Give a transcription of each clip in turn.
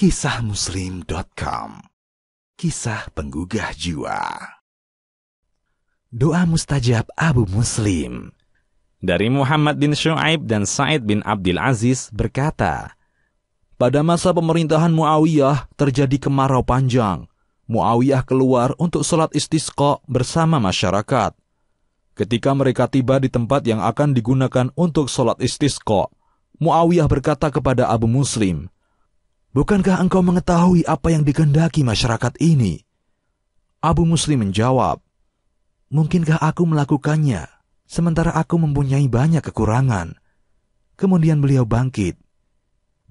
kisahmuslim.com Kisah penggugah jiwa Doa mustajab Abu Muslim Dari Muhammad bin Shu'aib dan Sa'id bin Abdul Aziz berkata, Pada masa pemerintahan Muawiyah terjadi kemarau panjang. Muawiyah keluar untuk sholat istisqa bersama masyarakat. Ketika mereka tiba di tempat yang akan digunakan untuk sholat istisqa, Muawiyah berkata kepada Abu Muslim, Bukankah engkau mengetahui apa yang dikehendaki masyarakat ini? Abu Muslim menjawab, Mungkinkah aku melakukannya, sementara aku mempunyai banyak kekurangan? Kemudian beliau bangkit.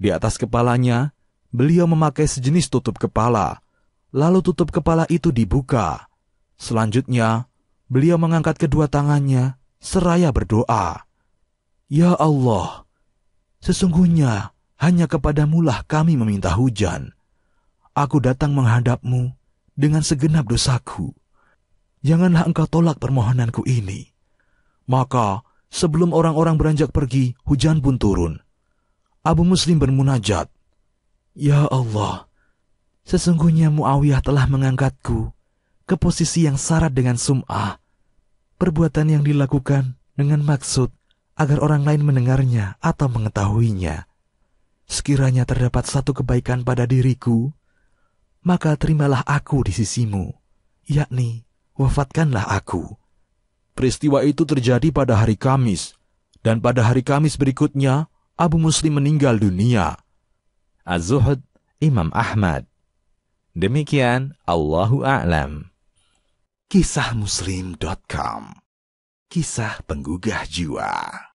Di atas kepalanya, beliau memakai sejenis tutup kepala, lalu tutup kepala itu dibuka. Selanjutnya, beliau mengangkat kedua tangannya seraya berdoa, "Ya Allah, sesungguhnya..." hanya kepadamulah kami meminta hujan. Aku datang menghadapmu dengan segenap dosaku. Janganlah engkau tolak permohonanku ini. Maka sebelum orang-orang beranjak pergi, hujan pun turun. Abu Muslim bermunajat, Ya Allah, sesungguhnya Muawiyah telah mengangkatku ke posisi yang syarat dengan sum'ah. Perbuatan yang dilakukan dengan maksud agar orang lain mendengarnya atau mengetahuinya Sekiranya terdapat satu kebaikan pada diriku, maka terimalah aku di sisimu, yakni wafatkanlah aku. Peristiwa itu terjadi pada hari Kamis, dan pada hari Kamis berikutnya Abu Muslim meninggal dunia. Az-Zuhud Imam Ahmad. Demikian Allahu a'lam. kisahmuslim.com Kisah penggugah jiwa.